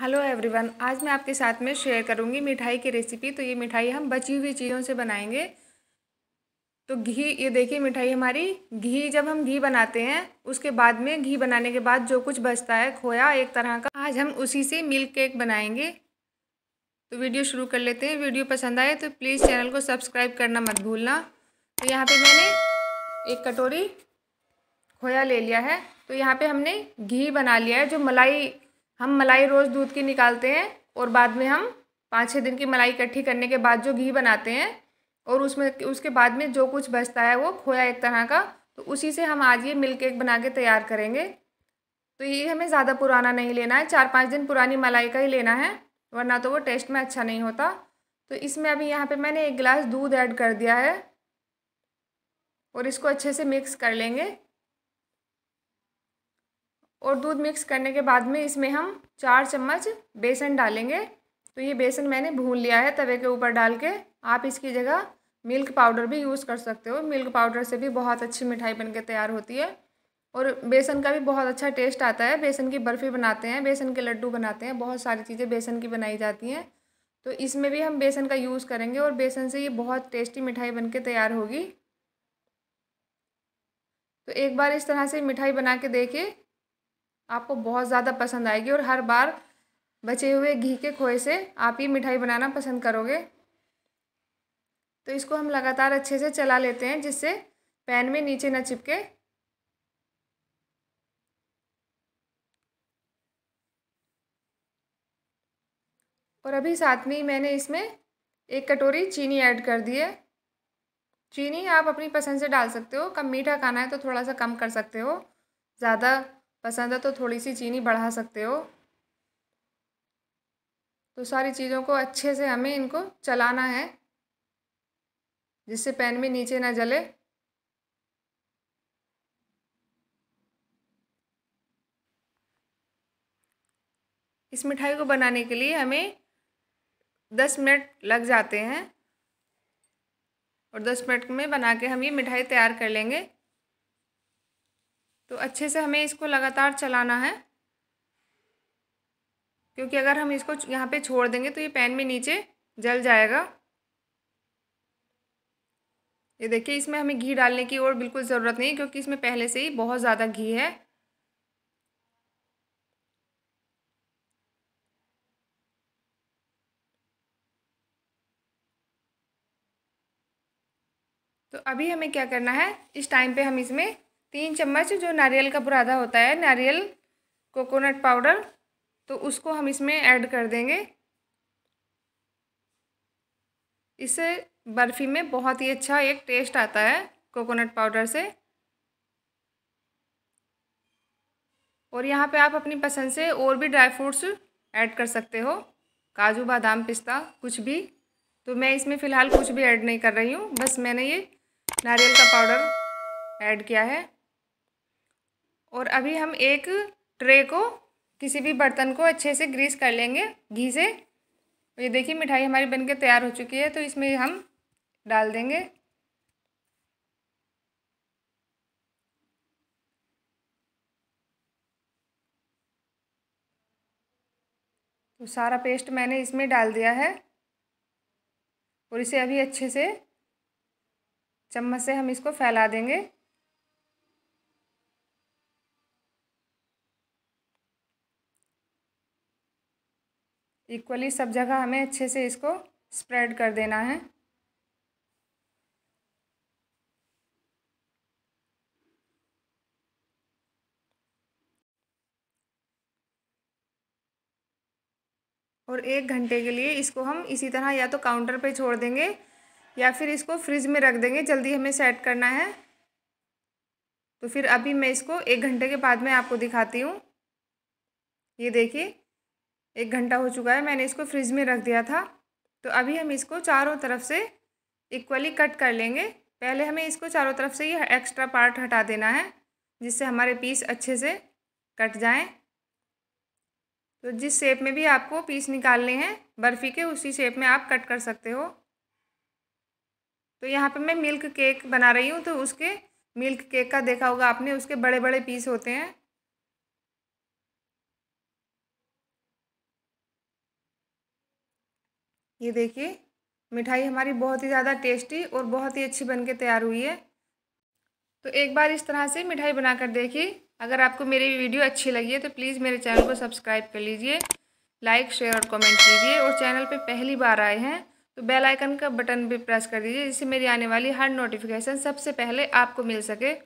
hello everyone आज मैं आपके साथ में शेयर करूंगी मिठाई की रेसिपी तो ये मिठाई हम बची हुई चीज़ों से बनाएंगे तो घी ये देखिए मिठाई हमारी घी जब हम घी बनाते हैं उसके बाद में घी बनाने के बाद जो कुछ बचता है खोया एक तरह का आज हम उसी से मिल्क केक बनाएंगे तो वीडियो शुरू कर लेते हैं वीडियो पसंद आए तो प्लीज़ चैनल को सब्सक्राइब करना मत भूलना तो यहाँ पर मैंने एक कटोरी खोया ले लिया है तो यहाँ पे हमने घी बना लिया है जो मलाई हम मलाई रोज़ दूध की निकालते हैं और बाद में हम पाँच छः दिन की मलाई इकट्ठी करने के बाद जो घी बनाते हैं और उसमें उसके बाद में जो कुछ बचता है वो खोया एक तरह का तो उसी से हम आज ये मिल्क केक बना के तैयार करेंगे तो ये हमें ज़्यादा पुराना नहीं लेना है चार पाँच दिन पुरानी मलाई का ही लेना है वरना तो वो टेस्ट में अच्छा नहीं होता तो इसमें अभी यहाँ पे मैंने एक गिलास दूध ऐड कर दिया है और इसको अच्छे से मिक्स कर लेंगे और दूध मिक्स करने के बाद में इसमें हम चार चम्मच बेसन डालेंगे तो ये बेसन मैंने भून लिया है तवे के ऊपर डाल के आप इसकी जगह मिल्क पाउडर भी यूज़ कर सकते हो मिल्क पाउडर से भी बहुत अच्छी मिठाई बन के तैयार होती है और बेसन का भी बहुत अच्छा टेस्ट आता है बेसन की बर्फ़ी बनाते हैं बेसन के लड्डू बनाते हैं बहुत सारी चीज़ें बेसन की बनाई जाती हैं तो इसमें भी हम बेसन का यूज़ करेंगे और बेसन से ये बहुत टेस्टी मिठाई बन के तैयार होगी तो एक बार इस तरह से मिठाई बना के देखिए आपको बहुत ज़्यादा पसंद आएगी और हर बार बचे हुए घी के खोए से आप ये मिठाई बनाना पसंद करोगे तो इसको हम लगातार अच्छे से चला लेते हैं जिससे पैन में नीचे ना चिपके और अभी साथ में ही मैंने इसमें एक कटोरी चीनी ऐड कर दी है चीनी आप अपनी पसंद से डाल सकते हो कम मीठा खाना है तो थोड़ा सा कम कर सकते हो ज़्यादा पसंद है तो थोड़ी सी चीनी बढ़ा सकते हो तो सारी चीज़ों को अच्छे से हमें इनको चलाना है जिससे पैन में नीचे ना जले इस मिठाई को बनाने के लिए हमें दस मिनट लग जाते हैं और दस मिनट में बना के हम ये मिठाई तैयार कर लेंगे तो अच्छे से हमें इसको लगातार चलाना है क्योंकि अगर हम इसको यहाँ पे छोड़ देंगे तो ये पैन में नीचे जल जाएगा ये देखिए इसमें हमें घी डालने की और बिल्कुल ज़रूरत नहीं क्योंकि इसमें पहले से ही बहुत ज़्यादा घी है तो अभी हमें क्या करना है इस टाइम पे हम इसमें तीन चम्मच जो नारियल का बुरादा होता है नारियल कोकोनट पाउडर तो उसको हम इसमें ऐड कर देंगे इससे बर्फ़ी में बहुत ही अच्छा एक टेस्ट आता है कोकोनट पाउडर से और यहाँ पे आप अपनी पसंद से और भी ड्राई फ्रूट्स ऐड कर सकते हो काजू बादाम पिस्ता कुछ भी तो मैं इसमें फ़िलहाल कुछ भी ऐड नहीं कर रही हूँ बस मैंने ये नारियल का पाउडर ऐड किया है और अभी हम एक ट्रे को किसी भी बर्तन को अच्छे से ग्रीस कर लेंगे घी से ये देखिए मिठाई हमारी बनके तैयार हो चुकी है तो इसमें हम डाल देंगे तो सारा पेस्ट मैंने इसमें डाल दिया है और इसे अभी अच्छे से चम्मच से हम इसको फैला देंगे इक्वली सब जगह हमें अच्छे से इसको स्प्रेड कर देना है और एक घंटे के लिए इसको हम इसी तरह या तो काउंटर पे छोड़ देंगे या फिर इसको फ्रिज में रख देंगे जल्दी हमें सेट करना है तो फिर अभी मैं इसको एक घंटे के बाद में आपको दिखाती हूँ ये देखिए एक घंटा हो चुका है मैंने इसको फ्रिज में रख दिया था तो अभी हम इसको चारों तरफ से इक्वली कट कर लेंगे पहले हमें इसको चारों तरफ से ये एक्स्ट्रा पार्ट हटा देना है जिससे हमारे पीस अच्छे से कट जाएं तो जिस शेप में भी आपको पीस निकालने हैं बर्फ़ी के उसी शेप में आप कट कर सकते हो तो यहाँ पे मैं मिल्क केक बना रही हूँ तो उसके मिल्क केक का देखा होगा आपने उसके बड़े बड़े पीस होते हैं ये देखिए मिठाई हमारी बहुत ही ज़्यादा टेस्टी और बहुत ही अच्छी बनके तैयार हुई है तो एक बार इस तरह से मिठाई बनाकर देखिए अगर आपको मेरी वीडियो अच्छी लगी है तो प्लीज़ मेरे चैनल को सब्सक्राइब कर लीजिए लाइक शेयर और कमेंट कीजिए और चैनल पे पहली बार आए हैं तो बेल आइकन का बटन भी प्रेस कर दीजिए जिससे मेरी आने वाली हर नोटिफिकेशन सबसे पहले आपको मिल सके